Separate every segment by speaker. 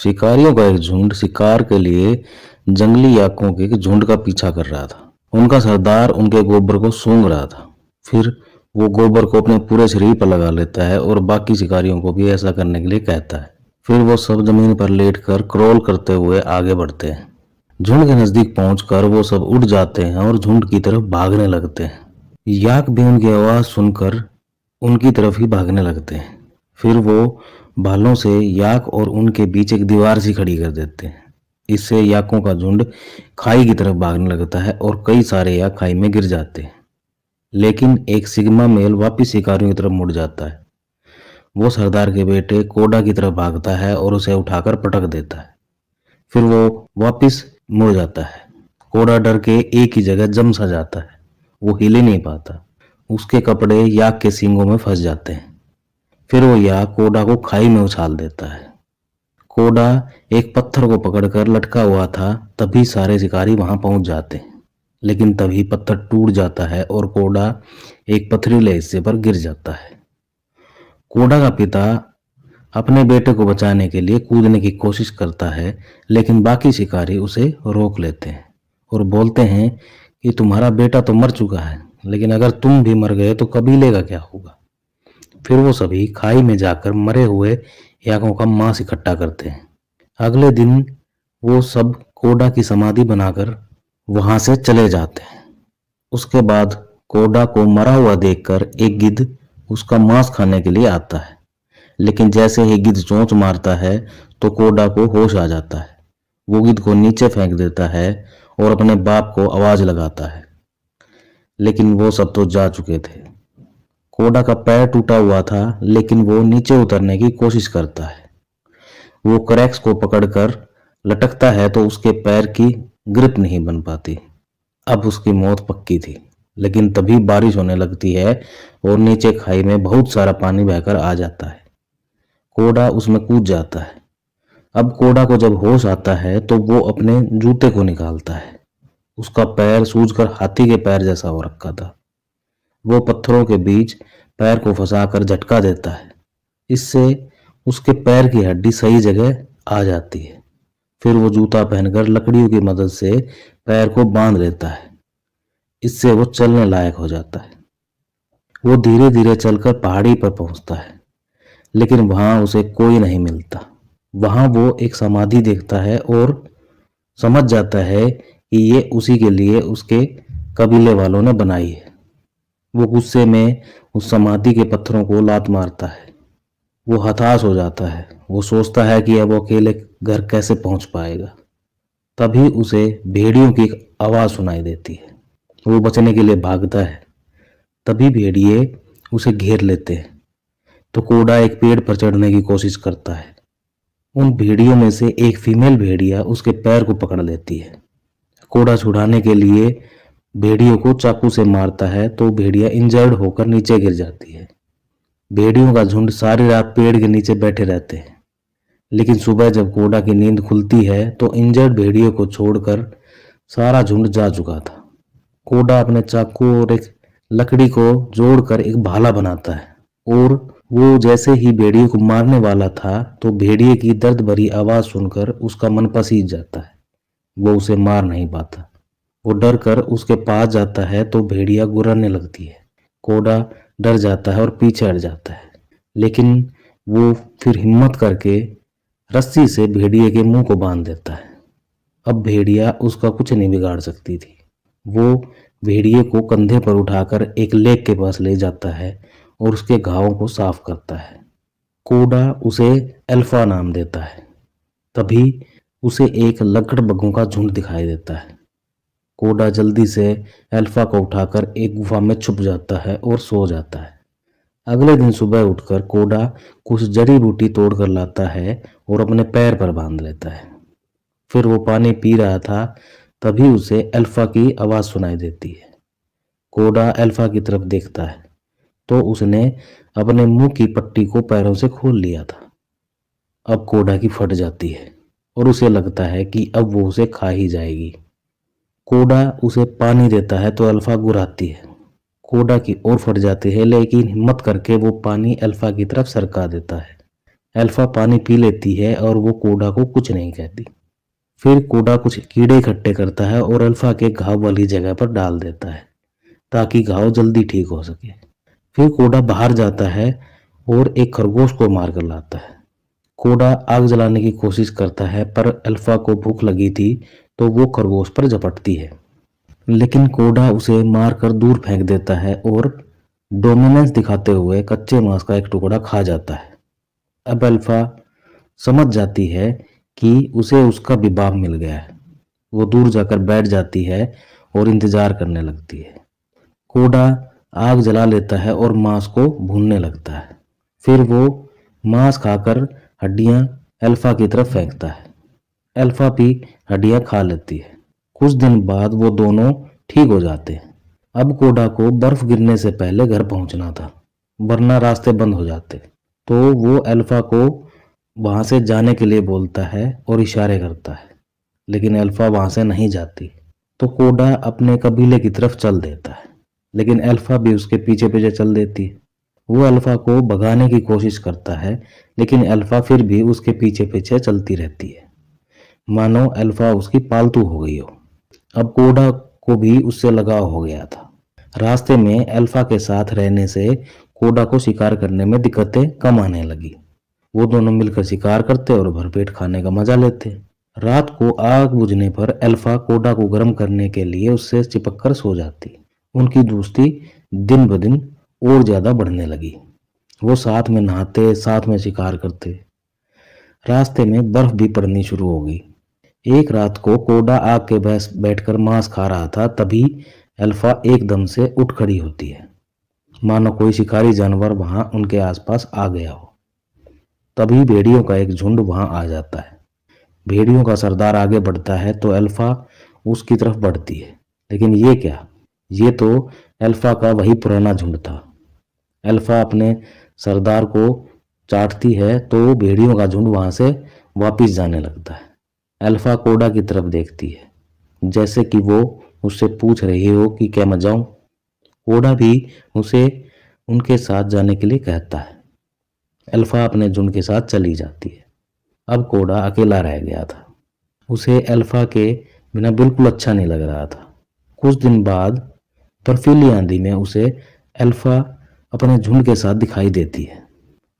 Speaker 1: शिकारियों का एक झुंड शिकार के लिए जंगली याकों के झुंड का पीछा कर रहा था उनका सरदार उनके गोबर को सूंघ रहा था फिर वो गोबर को अपने पूरे शरीर पर लगा लेता है और बाकी शिकारियों को भी ऐसा करने के लिए कहता है फिर वो सब जमीन पर लेट कर क्रॉल करते हुए आगे बढ़ते हैं झुंड के नज़दीक पहुंचकर वो सब उठ जाते हैं और झुंड की तरफ भागने लगते हैं याक भी उनकी आवाज़ सुनकर उनकी तरफ ही भागने लगते हैं फिर वो भालों से याक और उनके बीच एक दीवार सी खड़ी कर देते हैं इससे याकों का झुंड खाई की तरफ भागने लगता है और कई सारे याक खाई में गिर जाते हैं लेकिन एक सिग्मा मेल वापिस शिकारियों की तरफ मुड़ जाता है वो सरदार के बेटे कोडा की तरफ भागता है और उसे उठाकर पटक देता है फिर वो वापिस मुड़ जाता है कोडा डर के एक ही जगह जम सा जाता है वो हिले नहीं पाता उसके कपड़े याक के सींगों में फंस जाते हैं फिर वो या कोडा को खाई में उछाल देता है कोडा एक पत्थर को पकड़कर लटका हुआ था तभी सारे शिकारी वहां पहुंच जाते लेकिन तभी पत्थर टूट जाता है और कोडा एक पथरीले हिस्से पर गिर जाता है कोडा का पिता अपने बेटे को बचाने के लिए कूदने की कोशिश करता है लेकिन बाकी शिकारी उसे रोक लेते हैं और बोलते हैं कि तुम्हारा बेटा तो मर चुका है लेकिन अगर तुम भी मर गए तो कबीले का क्या होगा फिर वो सभी खाई में जाकर मरे हुए याकों का मांस इकट्ठा करते हैं अगले दिन वो सब कोडा की समाधि बनाकर वहां से चले जाते हैं उसके बाद कोडा को मरा हुआ देखकर एक गिद्ध उसका मांस खाने के लिए आता है लेकिन जैसे ही गिद्ध चोंच मारता है तो कोडा को होश आ जाता है वो गिद्ध को नीचे फेंक देता है और अपने बाप को आवाज लगाता है लेकिन वो सब तो जा चुके थे कोडा का पैर टूटा हुआ था लेकिन वो नीचे उतरने की कोशिश करता है वो क्रैक्स को पकड़कर लटकता है तो उसके पैर की ग्रिप नहीं बन पाती अब उसकी मौत पक्की थी लेकिन तभी बारिश होने लगती है और नीचे खाई में बहुत सारा पानी बहकर आ जाता है कोडा उसमें कूद जाता है अब कोडा को जब होश आता है तो वो अपने जूते को निकालता है उसका पैर सूझकर हाथी के पैर जैसा हो रखा था वो पत्थरों के बीच पैर को फंसाकर झटका देता है इससे उसके पैर की हड्डी सही जगह आ जाती है फिर वो जूता पहनकर लकड़ियों की मदद से पैर को बांध लेता है इससे वो चलने लायक हो जाता है वो धीरे धीरे चलकर पहाड़ी पर पहुंचता है लेकिन वहां उसे कोई नहीं मिलता वहां वो एक समाधि देखता है और समझ जाता है कि ये उसी के लिए उसके कबीले वालों ने बनाई है वो गुस्से में उस समाधि के पत्थरों को लात मारता है वो हताश हो जाता है वो सोचता है कि अब वो अकेले घर कैसे पहुंच पाएगा तभी उसे भेड़ियों की आवाज़ सुनाई देती है वो बचने के लिए भागता है तभी भेड़िए उसे घेर लेते हैं तो कोड़ा एक पेड़ पर चढ़ने की कोशिश करता है उन भेड़ियों में से एक फीमेल भेड़िया उसके पैर को पकड़ लेती है कोड़ा छुड़ाने के लिए भेड़ियों को चाकू से मारता है तो भेड़िया इंजर्ड होकर नीचे गिर जाती है भेड़ियों का झुंड सारी रात पेड़ के नीचे बैठे रहते हैं लेकिन सुबह जब कोडा की नींद खुलती है तो इंजर्ड भेड़ियों को छोड़कर सारा झुंड जा चुका था कोडा अपने चाकू और एक लकड़ी को जोड़कर एक भाला बनाता है और वो जैसे ही भेड़िए को मारने वाला था तो भेड़िए की दर्द भरी आवाज़ सुनकर उसका मन पसीज जाता है वो उसे मार नहीं पाता वो डर कर उसके पास जाता है तो भेड़िया गुरने लगती है कोडा डर जाता है और पीछे हट जाता है लेकिन वो फिर हिम्मत करके रस्सी से भेड़िए के मुंह को बांध देता है अब भेड़िया उसका कुछ नहीं बिगाड़ सकती थी वो भेड़िए को कंधे पर उठाकर एक लेक के पास ले जाता है और उसके घावों को साफ करता है कोडा उसे अल्फा नाम देता है तभी उसे एक लकड़बग्गों का झुंड दिखाई देता है कोडा जल्दी से अल्फा को उठाकर एक गुफा में छुप जाता है और सो जाता है अगले दिन सुबह उठकर कोडा कुछ जड़ी बूटी तोड़कर लाता है और अपने पैर पर बांध लेता है फिर वो पानी पी रहा था तभी उसे अल्फा की आवाज़ सुनाई देती है कोडा अल्फा की तरफ देखता है तो उसने अपने मुंह की पट्टी को पैरों से खोल लिया था अब कोडा की फट जाती है और उसे लगता है कि अब वो उसे खा ही जाएगी कोडा उसे पानी देता है तो अल्फा गुराती है कोडा की ओर फट जाती है लेकिन हिम्मत करके वो पानी अल्फा की तरफ सरका देता है अल्फा पानी पी लेती है और वो कोडा को कुछ नहीं कहती फिर कोडा कुछ कीड़े इकट्ठे करता है और अल्फा के घाव वाली जगह पर डाल देता है ताकि घाव जल्दी ठीक हो सके फिर कोडा बाहर जाता है और एक खरगोश को मार कर लाता है कोडा आग जलाने की कोशिश करता है पर अल्फा को भूख लगी थी तो वो खरगोश पर झपटती है लेकिन कोडा उसे मारकर दूर फेंक देता है और डोमिनेंस दिखाते हुए कच्चे मांस का एक टुकड़ा खा जाता है अब अल्फा समझ जाती है कि उसे उसका विभाव मिल गया है वो दूर जाकर बैठ जाती है और इंतजार करने लगती है कोडा आग जला लेता है और मांस को भूनने लगता है फिर वो मांस खाकर हड्डियां अल्फा की तरफ फेंकता है अल्फा पी हड्डियाँ खा लेती है कुछ दिन बाद वो दोनों ठीक हो जाते हैं अब कोडा को बर्फ गिरने से पहले घर पहुंचना था वरना रास्ते बंद हो जाते तो वो अल्फा को वहाँ से जाने के लिए बोलता है और इशारे करता है लेकिन अल्फा वहाँ से नहीं जाती तो कोडा अपने कबीले की तरफ चल देता है लेकिन अल्फा भी उसके पीछे पीछे चल देती है वो अल्फा को भगाने की कोशिश करता है लेकिन अल्फा फिर भी उसके पीछे पीछे चलती रहती है मानो अल्फा उसकी पालतू हो गई हो अब कोडा को भी उससे लगाव हो गया था रास्ते में अल्फा के साथ रहने से कोडा को शिकार करने में दिक्कतें कम आने लगी वो दोनों मिलकर शिकार करते और भरपेट खाने का मजा लेते रात को आग बुझने पर अल्फा कोडा को गर्म करने के लिए उससे चिपक कर सो जाती उनकी दोस्ती दिन ब दिन और ज़्यादा बढ़ने लगी वो साथ में नहाते साथ में शिकार करते रास्ते में बर्फ़ भी पड़नी शुरू हो गई एक रात को कोडा आग के बैस बैठकर मांस खा रहा था तभी अल्फा एकदम से उठ खड़ी होती है मानो कोई शिकारी जानवर वहां उनके आसपास आ गया हो तभी भेड़ियों का एक झुंड वहां आ जाता है भेड़ियों का सरदार आगे बढ़ता है तो अल्फा उसकी तरफ बढ़ती है लेकिन ये क्या ये तो अल्फा का वही पुराना झुंड था अल्फा अपने सरदार को चाटती है तो भेड़ियों का झुंड वहां से वापिस जाने लगता है अल्फ़ा कोडा की तरफ देखती है जैसे कि वो उससे पूछ रही हो कि क्या मैं जाऊं कोडा भी उसे उनके साथ जाने के लिए कहता है अल्फ़ा अपने झुंड के साथ चली जाती है अब कोडा अकेला रह गया था उसे अल्फ़ा के बिना बिल्कुल अच्छा नहीं लग रहा था कुछ दिन बाद बर्फीली आंधी में उसे अल्फ़ा अपने झुंड के साथ दिखाई देती है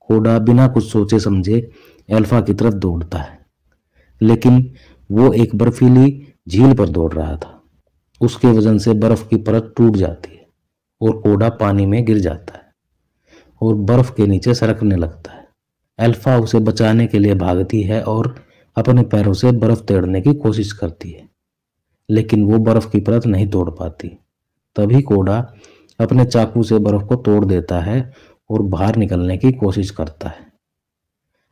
Speaker 1: कोडा बिना कुछ सोचे समझे अल्फ़ा की तरफ दौड़ता है लेकिन वो एक बर्फीली झील पर दौड़ रहा था उसके वजन से बर्फ की परत टूट जाती है और कोडा पानी में गिर जाता है और बर्फ के नीचे सरकने लगता है अल्फा उसे बचाने के लिए भागती है और अपने पैरों से बर्फ तैरने की कोशिश करती है लेकिन वो बर्फ की परत नहीं तोड़ पाती तभी कोडा अपने चाकू से बर्फ को तोड़ देता है और बाहर निकलने की कोशिश करता है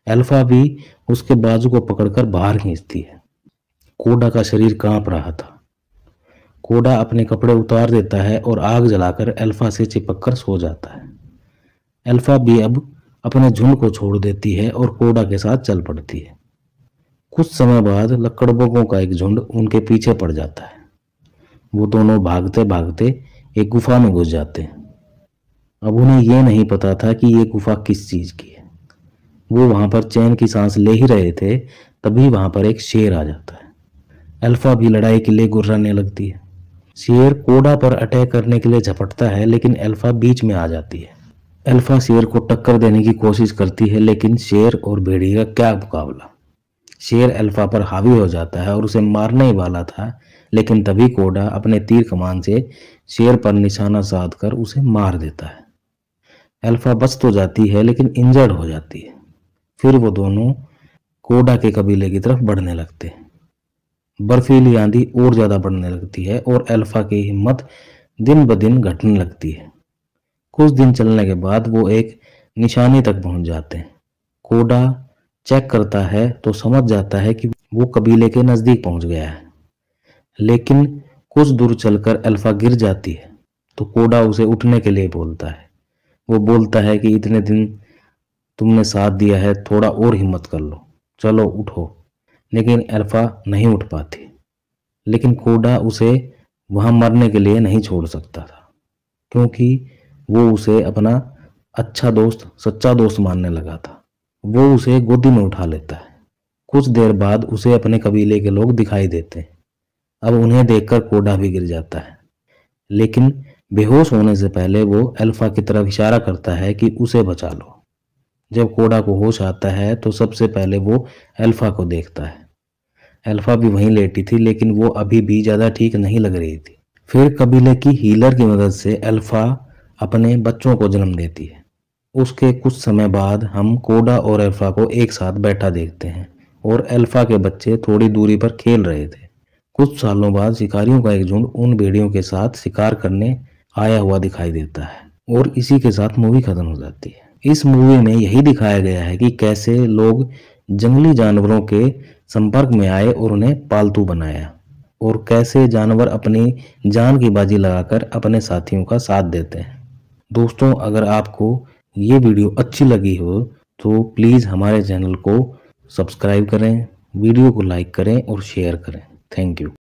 Speaker 1: अल्फा भी उसके बाजू को पकड़कर बाहर खींचती है कोडा का शरीर कांप रहा था कोडा अपने कपड़े उतार देता है और आग जलाकर अल्फा से चिपक कर सो जाता है अल्फा भी अब अपने झुंड को छोड़ देती है और कोडा के साथ चल पड़ती है कुछ समय बाद लकड़बगों का एक झुंड उनके पीछे पड़ जाता है वो दोनों भागते भागते एक गुफा में घुस जाते हैं अब उन्हें यह नहीं पता था कि ये गुफा किस चीज़ की है वो वहाँ पर चैन की सांस ले ही रहे थे तभी वहाँ पर एक शेर आ जाता है अल्फा भी लड़ाई के लिए गुर्राने लगती है शेर कोडा पर अटैक करने के लिए झपटता है लेकिन अल्फा बीच में आ जाती है अल्फा शेर को टक्कर देने की कोशिश करती है लेकिन शेर और भेड़िए का क्या मुकाबला शेर अल्फा पर हावी हो जाता है और उसे मारने ही वाला था लेकिन तभी कोडा अपने तीर कमान से शेर पर निशाना साध कर उसे मार देता है अल्फा बच तो जाती है लेकिन इंजर्ड हो जाती है फिर वो दोनों कोडा के कबीले की तरफ बढ़ने लगते बर्फीली आंधी और ज़्यादा बढ़ने लगती है और अल्फा की हिम्मत दिन ब दिन घटने लगती है कुछ दिन चलने के बाद वो एक निशानी तक पहुंच जाते हैं कोडा चेक करता है तो समझ जाता है कि वो कबीले के नज़दीक पहुंच गया है लेकिन कुछ दूर चलकर अल्फा गिर जाती है तो कोडा उसे उठने के लिए बोलता है वो बोलता है कि इतने दिन तुमने साथ दिया है थोड़ा और हिम्मत कर लो चलो उठो लेकिन अल्फा नहीं उठ पाती लेकिन कोडा उसे वहाँ मरने के लिए नहीं छोड़ सकता था क्योंकि वो उसे अपना अच्छा दोस्त सच्चा दोस्त मानने लगा था वो उसे गोदी में उठा लेता है कुछ देर बाद उसे अपने कबीले के लोग दिखाई देते हैं अब उन्हें देखकर कोडा भी गिर जाता है लेकिन बेहोश होने से पहले वो अल्फा की तरफ इशारा करता है कि उसे बचा लो जब कोडा को होश आता है तो सबसे पहले वो अल्फ़ा को देखता है अल्फ़ा भी वहीं लेटी थी लेकिन वो अभी भी ज़्यादा ठीक नहीं लग रही थी फिर कबीले की हीलर की मदद से अल्फ़ा अपने बच्चों को जन्म देती है उसके कुछ समय बाद हम कोडा और अल्फ़ा को एक साथ बैठा देखते हैं और अल्फ़ा के बच्चे थोड़ी दूरी पर खेल रहे थे कुछ सालों बाद शिकारियों का एक झुंड उन भेड़ियों के साथ शिकार करने आया हुआ दिखाई देता है और इसी के साथ मूवी ख़त्म हो जाती है इस मूवी में यही दिखाया गया है कि कैसे लोग जंगली जानवरों के संपर्क में आए और उन्हें पालतू बनाया और कैसे जानवर अपनी जान की बाजी लगाकर अपने साथियों का साथ देते हैं दोस्तों अगर आपको ये वीडियो अच्छी लगी हो तो प्लीज़ हमारे चैनल को सब्सक्राइब करें वीडियो को लाइक करें और शेयर करें थैंक यू